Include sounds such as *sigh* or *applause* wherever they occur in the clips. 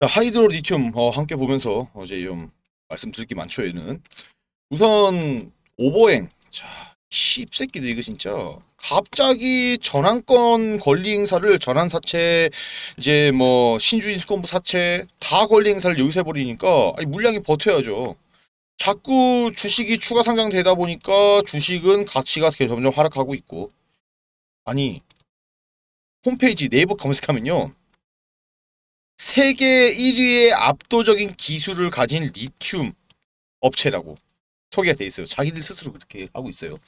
하이드로 리튬 어, 함께 보면서 어제 좀 말씀드릴 게 많죠 얘는 우선 오버행 자 씹새끼들 이거 진짜 갑자기 전환권 권리 행사를 전환 사채 이제 뭐 신주인 수권부 사채 다 권리 행사를 여기서 해버리니까 아니, 물량이 버텨야죠 자꾸 주식이 추가 상장되다 보니까 주식은 가치가 점점 하락하고 있고 아니 홈페이지 네이버 검색하면요 세계 1위의 압도적인 기술을 가진 리튬 업체라고 소개가 돼 있어요. 자기들 스스로 그렇게 하고 있어요.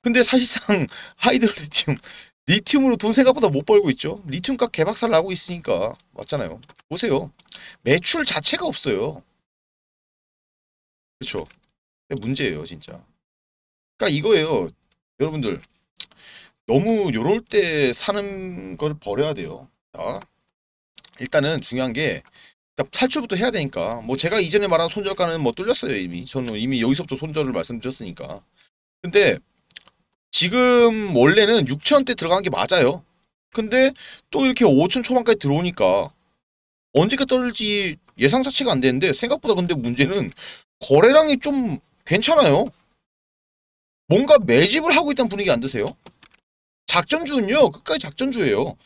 근데 사실상 *laughs* 하이드로리튬 리튬으로 돈 생각보다 못 벌고 있죠. 리튬 값 개박살 나고 있으니까 맞잖아요. 보세요. 매출 자체가 없어요. 그렇죠. 문제예요, 진짜. 그러니까 이거예요. 여러분들 너무 요럴 때 사는 걸 버려야 돼요. 자. 일단은 중요한 게 탈출부터 해야 되니까 뭐 제가 이전에 말한 손절가는 뭐 뚫렸어요 이미 저는 이미 여기서부터 손절을 말씀드렸으니까 근데 지금 원래는 6천원대 들어간 게 맞아요 근데 또 이렇게 5천 초반까지 들어오니까 언제가 떨어질지 예상 자체가 안 되는데 생각보다 근데 문제는 거래량이 좀 괜찮아요 뭔가 매집을 하고 있다는 분위기 안 드세요? 작전주는요 끝까지 작전주예요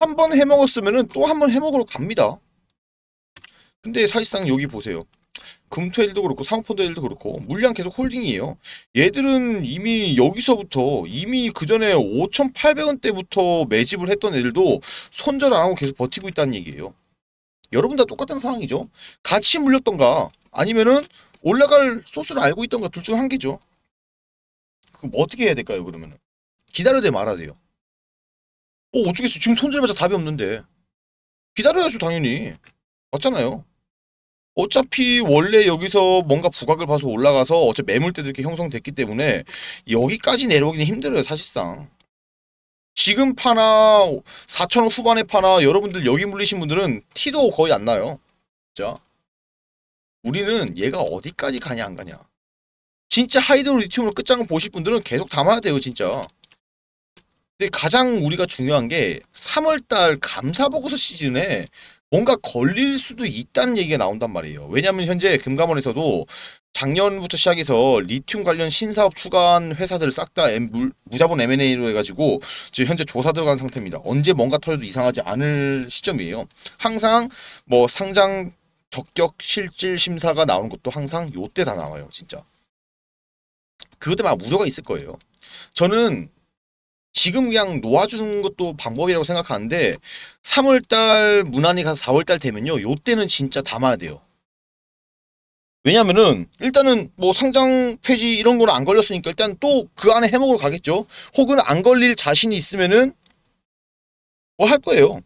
한번 해먹었으면 또 한 번 해먹으러 갑니다. 근데 사실상 여기 보세요. 금토일도 그렇고 상호펀드일도 그렇고 물량 계속 홀딩이에요. 얘들은 이미 여기서부터 이미 그 전에 5,800원 대부터 매집을 했던 애들도 손절 안 하고 계속 버티고 있다는 얘기예요. 여러분 다 똑같은 상황이죠. 같이 물렸던가 아니면은 올라갈 소스를 알고 있던가 둘 중 한 개죠. 그럼 어떻게 해야 될까요 그러면은? 기다려야 돼 말아야 돼요. 어, 어쩌겠어. 지금 손절해봐서 답이 없는데. 기다려야죠, 당연히. 맞잖아요. 어차피 원래 여기서 뭔가 부각을 봐서 올라가서 어차피 매물대도 이렇게 형성됐기 때문에 여기까지 내려오기는 힘들어요, 사실상. 지금 파나 4천원 후반에 파나 여러분들 여기 물리신 분들은 티도 거의 안 나요. 자, 우리는 얘가 어디까지 가냐 안 가냐. 진짜 하이드로 리튬으로 끝장을 보실 분들은 계속 담아야 돼요, 진짜. 근데 가장 우리가 중요한 게 3월달 감사보고서 시즌에 뭔가 걸릴 수도 있다는 얘기가 나온단 말이에요. 왜냐하면 현재 금감원에서도 작년부터 시작해서 리튬 관련 신사업 추가한 회사들을 싹 다 무자본 M&A로 해가지고 지금 현재 조사 들어간 상태입니다. 언제 뭔가 털져도 이상하지 않을 시점이에요. 항상 뭐 상장 적격 실질 심사가 나오는 것도 항상 요때 다 나와요. 진짜. 그것 때문에 우려가 있을 거예요. 저는 지금 그냥 놓아주는 것도 방법이라고 생각하는데 3월달 무난히 가서 4월달 되면요. 요때는 진짜 담아야 돼요. 왜냐면은 일단은 뭐 상장 폐지 이런 거는 안 걸렸으니까 일단 또 그 안에 해먹으러 가겠죠. 혹은 안 걸릴 자신이 있으면은 뭐 할 거예요.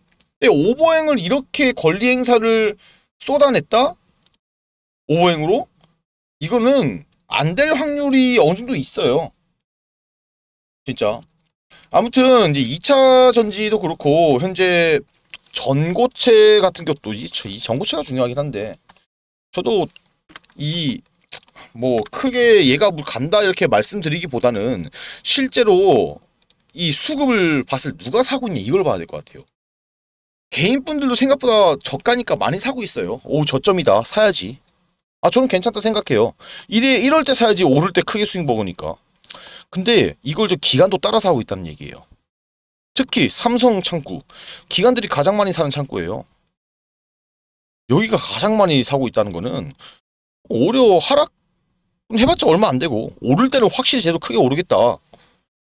예, 오버행을 이렇게 권리 행사를 쏟아냈다? 오버행으로? 이거는 안 될 확률이 어느 정도 있어요. 진짜. 아무튼 이제 2차 전지도 그렇고 현재 전고체 같은 것도 이, 이 전고체가 중요하긴 한데 저도 이 뭐 크게 얘가 간다 이렇게 말씀드리기보다는 실제로 이 수급을 봤을 누가 사고 있냐 이걸 봐야 될 것 같아요. 개인분들도 생각보다 저가니까 많이 사고 있어요. 오 저점이다 사야지. 아 저는 괜찮다 생각해요. 이래 이럴 때 사야지 오를 때 크게 수익 먹으니까. 근데 이걸 저 기관도 따라서 하고 있다는 얘기예요. 특히 삼성 창구. 기관들이 가장 많이 사는 창구예요. 여기가 가장 많이 사고 있다는 거는 오려 하락 해봤자 얼마 안 되고 오를 때는 확실히 제도 크게 오르겠다.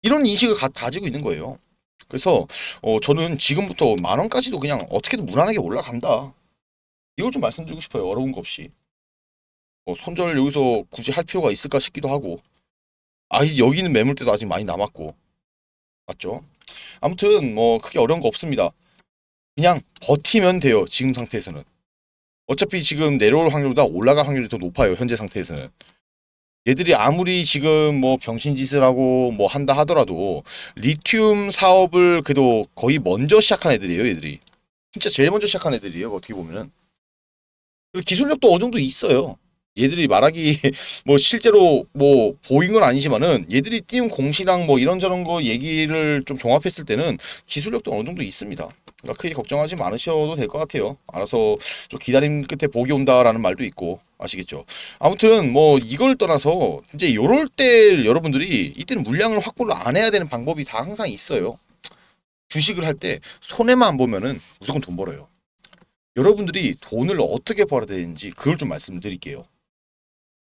이런 인식을 가, 가지고 있는 거예요. 그래서 어, 저는 지금부터 만 원까지도 그냥 어떻게든 무난하게 올라간다. 이걸 좀 말씀드리고 싶어요. 여러분과 없이. 어, 손절 여기서 굳이 할 필요가 있을까 싶기도 하고 아 여기는 매물대도 아직 많이 남았고 맞죠? 아무튼 뭐 크게 어려운 거 없습니다. 그냥 버티면 돼요. 지금 상태에서는. 어차피 지금 내려올 확률보다 올라갈 확률이 더 높아요. 현재 상태에서는. 얘들이 아무리 지금 뭐 병신짓을 하고 뭐 한다 하더라도 리튬 사업을 그래도 거의 먼저 시작한 애들이에요. 얘들이. 진짜 제일 먼저 시작한 애들이에요. 어떻게 보면은. 기술력도 어느 정도 있어요. 얘들이 말하기 *laughs* 뭐 실제로 뭐 보인 건 아니지만은 얘들이 띄운 공시랑 뭐 이런저런 거 얘기를 좀 종합했을 때는 기술력도 어느 정도 있습니다. 그러니까 크게 걱정하지 않으셔도 될 것 같아요. 알아서 좀 기다림 끝에 복이 온다라는 말도 있고 아시겠죠? 아무튼 뭐 이걸 떠나서 이제 요럴 때 여러분들이 이때는 물량을 확보를 안 해야 되는 방법이 다 항상 있어요. 주식을 할 때 손해만 보면은 무조건 돈 벌어요. 여러분들이 돈을 어떻게 벌어야 되는지 그걸 좀 말씀드릴게요.